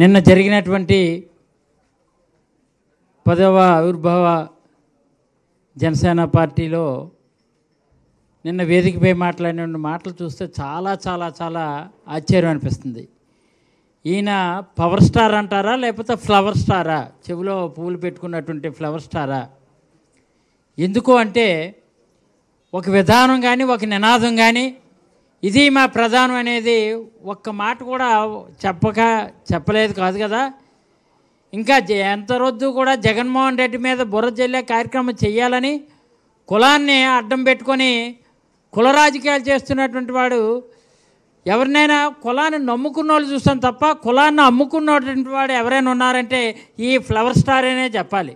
నిన్న జరిగినటువంటి పదవ ఆవిర్భావ జనసేన పార్టీలో నిన్న వేదికపై మాట్లాడిన మాటలు చూస్తే చాలా చాలా చాలా ఆశ్చర్యం అనిపిస్తుంది ఈయన పవర్ స్టార్ అంటారా లేకపోతే ఫ్లవర్ స్టారా చెవిలో పువ్వులు పెట్టుకున్నటువంటి ఫ్లవర్ స్టారా ఎందుకు అంటే ఒక విధానం కానీ ఒక నినాదం కానీ ఇది మా ప్రధానం అనేది ఒక్క మాట కూడా చెప్పక చెప్పలేదు కాదు కదా ఇంకా ఎంత రోజు కూడా జగన్మోహన్ రెడ్డి మీద బుర్ర జల్లే కార్యక్రమం చేయాలని కులాన్ని అడ్డం పెట్టుకొని కుల రాజకీయాలు చేస్తున్నటువంటి వాడు ఎవరినైనా కులాన్ని నమ్ముకున్న వాళ్ళు చూస్తాం తప్ప కులాన్ని అమ్ముకున్నటువంటి వాడు ఎవరైనా ఉన్నారంటే ఈ ఫ్లవర్ స్టార్ అనే చెప్పాలి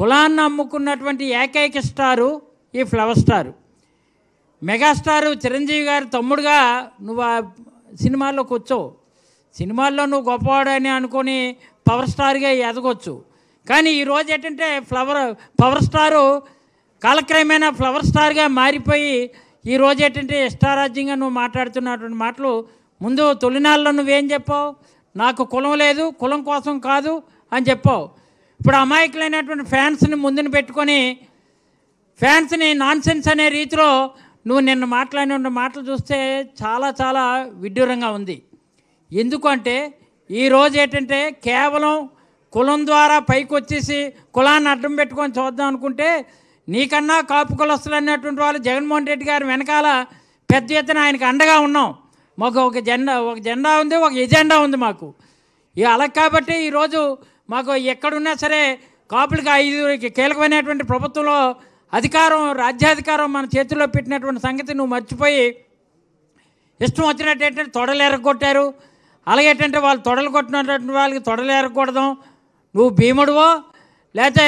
కులాన్ని అమ్ముకున్నటువంటి ఏకైక స్టారు ఈ ఫ్లవర్ స్టారు మెగాస్టార్ చిరంజీవి గారి తమ్ముడుగా నువ్వు ఆ సినిమాల్లో కూర్చోవు సినిమాల్లో నువ్వు గొప్పవాడని అనుకొని పవర్ స్టార్గా ఎదగొచ్చు కానీ ఈరోజు ఏంటంటే ఫ్లవర్ పవర్ స్టారు కాలక్రమేణా ఫ్లవర్ స్టార్గా మారిపోయి ఈరోజు ఏంటంటే ఇష్టారాజ్యంగా నువ్వు మాట్లాడుతున్నటువంటి మాటలు ముందు తొలినాళ్ళలో నువ్వేం చెప్పావు నాకు కులం లేదు కులం కోసం కాదు అని చెప్పావు ఇప్పుడు అమాయకులైనటువంటి ఫ్యాన్స్ని ముందుని పెట్టుకొని ఫ్యాన్స్ని నాన్సెన్స్ అనే రీతిలో నువ్వు నిన్న మాట్లాడిన ఉన్న మాటలు చూస్తే చాలా చాలా విడ్డూరంగా ఉంది ఎందుకంటే ఈరోజు ఏంటంటే కేవలం కులం ద్వారా పైకి వచ్చేసి కులాన్ని అడ్డం పెట్టుకొని చూద్దాం అనుకుంటే నీకన్నా కాపు కులస్తులు అనేటువంటి వాళ్ళు జగన్మోహన్ రెడ్డి గారు వెనకాల పెద్ద ఎత్తున ఆయనకు అండగా ఉన్నాం మాకు ఒక జెండా ఒక జెండా ఉంది ఒక ఎజెండా ఉంది మాకు ఇక అలా కాబట్టి ఈరోజు మాకు ఎక్కడున్నా సరే కాపులకి ఐదు కీలకమైనటువంటి ప్రభుత్వంలో అధికారం రాజ్యాధికారం మన చేతిలో పెట్టినటువంటి సంగతి నువ్వు మర్చిపోయి ఇష్టం వచ్చినట్టు ఏంటంటే తొడలు ఎరగొట్టారు అలాగే ఏంటంటే వాళ్ళు తొడలు కొట్టినటువంటి వాళ్ళకి తొడలు ఎరగకూడదు నువ్వు భీముడువో లేకపోతే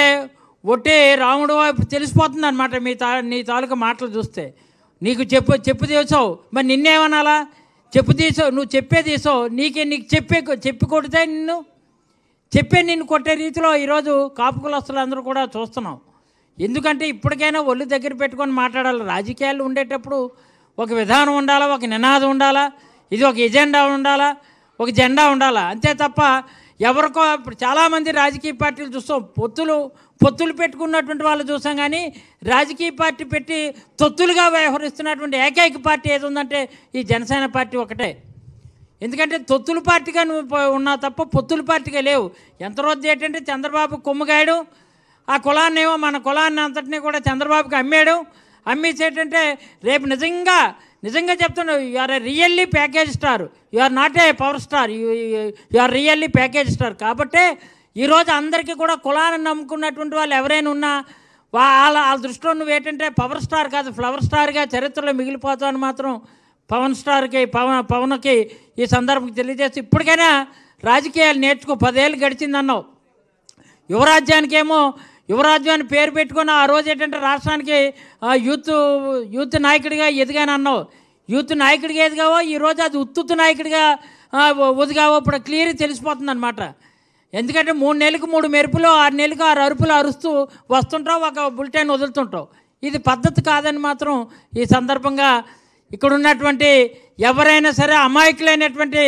ఒట్టి రాముడువో తెలిసిపోతుంది అనమాట మీ తా నీ తాలూకా మాటలు చూస్తే నీకు చెప్పు చెప్పు తీసావు మరి నిన్నేమనాలా చెప్పు తీసావు నువ్వు చెప్పే తీసావు నీకే నీకు చెప్పే చెప్పి కొడితే నిన్ను చెప్పే నిన్ను కొట్టే రీతిలో ఈరోజు అసలు అందరూ కూడా చూస్తున్నాం ఎందుకంటే ఇప్పటికైనా ఒళ్ళు దగ్గర పెట్టుకొని మాట్లాడాలి రాజకీయాలు ఉండేటప్పుడు ఒక విధానం ఉండాలా ఒక నినాదం ఉండాలా ఇది ఒక ఎజెండా ఉండాలా ఒక జెండా ఉండాలా అంతే తప్ప ఎవరికో ఇప్పుడు చాలామంది రాజకీయ పార్టీలు చూస్తాం పొత్తులు పొత్తులు పెట్టుకున్నటువంటి వాళ్ళు చూసాం కానీ రాజకీయ పార్టీ పెట్టి తొత్తులుగా వ్యవహరిస్తున్నటువంటి ఏకైక పార్టీ ఏది ఉందంటే ఈ జనసేన పార్టీ ఒకటే ఎందుకంటే తొత్తుల పార్టీగా నువ్వు ఉన్నా తప్ప పొత్తుల పార్టీగా లేవు ఎంత రోజు ఏంటంటే చంద్రబాబు కొమ్ముగాయడం ఆ కులాన్ని ఏమో మన కులాన్ని అంతటినీ కూడా చంద్రబాబుకి అమ్మాడు అమ్మేసేటంటే రేపు నిజంగా నిజంగా చెప్తున్నావు you are a really package star you are not a power star you are really package star కాబట్టి ఈరోజు అందరికీ కూడా కులాన్ని నమ్ముకున్నటువంటి వాళ్ళు ఎవరైనా ఉన్నా వాళ్ళ వాళ్ళ దృష్టిలో నువ్వు ఏంటంటే పవర్ స్టార్ కాదు ఫ్లవర్ స్టార్గా చరిత్రలో మిగిలిపోతావని మాత్రం పవన్ స్టార్కి పవన్ పవన్కి ఈ సందర్భం తెలియజేస్తే ఇప్పటికైనా రాజకీయాలు నేర్చుకో పదేళ్ళు గడిచిందన్నావు యువరాజ్యానికేమో యువరాజు అని పేరు పెట్టుకుని ఆ రోజు ఏంటంటే రాష్ట్రానికి యూత్ యూత్ నాయకుడిగా ఎదిగాని అన్నావు యూత్ నాయకుడిగా ఎదిగావో ఈరోజు అది ఉత్తుత్తు నాయకుడిగా ఉదిగావో ఇప్పుడు క్లియర్ తెలిసిపోతుంది అనమాట ఎందుకంటే మూడు నెలలకు మూడు మెరుపులు ఆరు నెలలకు ఆరు అరుపులు అరుస్తూ వస్తుంటావు ఒక బులెటిన్ వదులుతుంటావు ఇది పద్ధతి కాదని మాత్రం ఈ సందర్భంగా ఇక్కడ ఉన్నటువంటి ఎవరైనా సరే అమాయకులైనటువంటి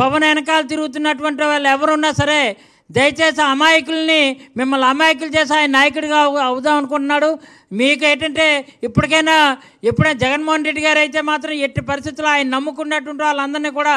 పవన్ వెనకాల తిరుగుతున్నటువంటి వాళ్ళు ఎవరున్నా సరే దయచేసి అమాయకుల్ని మిమ్మల్ని అమాయకులు చేసి ఆయన నాయకుడిగా అవుదాం అనుకుంటున్నాడు మీకు ఏంటంటే ఇప్పటికైనా ఎప్పుడైనా జగన్మోహన్ రెడ్డి గారు అయితే మాత్రం ఎట్టి పరిస్థితుల్లో ఆయన నమ్ముకున్నటువంటి వాళ్ళందరినీ కూడా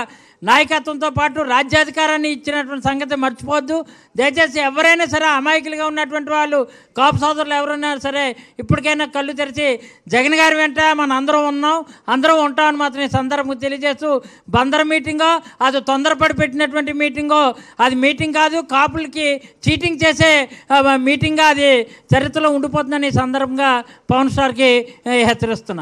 నాయకత్వంతో పాటు రాజ్యాధికారాన్ని ఇచ్చినటువంటి సంగతి మర్చిపోవద్దు దయచేసి ఎవరైనా సరే అమాయకులుగా ఉన్నటువంటి వాళ్ళు కాపు సోదరులు ఎవరున్నా సరే ఇప్పటికైనా కళ్ళు తెరిచి జగన్ గారి వెంట మనం అందరం ఉన్నాం అందరం ఉంటామని మాత్రం ఈ సందర్భంగా తెలియజేస్తూ బందర్ మీటింగో అది తొందరపడి పెట్టినటువంటి మీటింగో అది మీటింగ్ కాదు కాపులకి చీటింగ్ చేసే మీటింగ్గా అది చరిత్రలో ఉండిపోతుందని ఈ సందర్భంగా పవన్ స్టార్కి హెచ్చరిస్తాం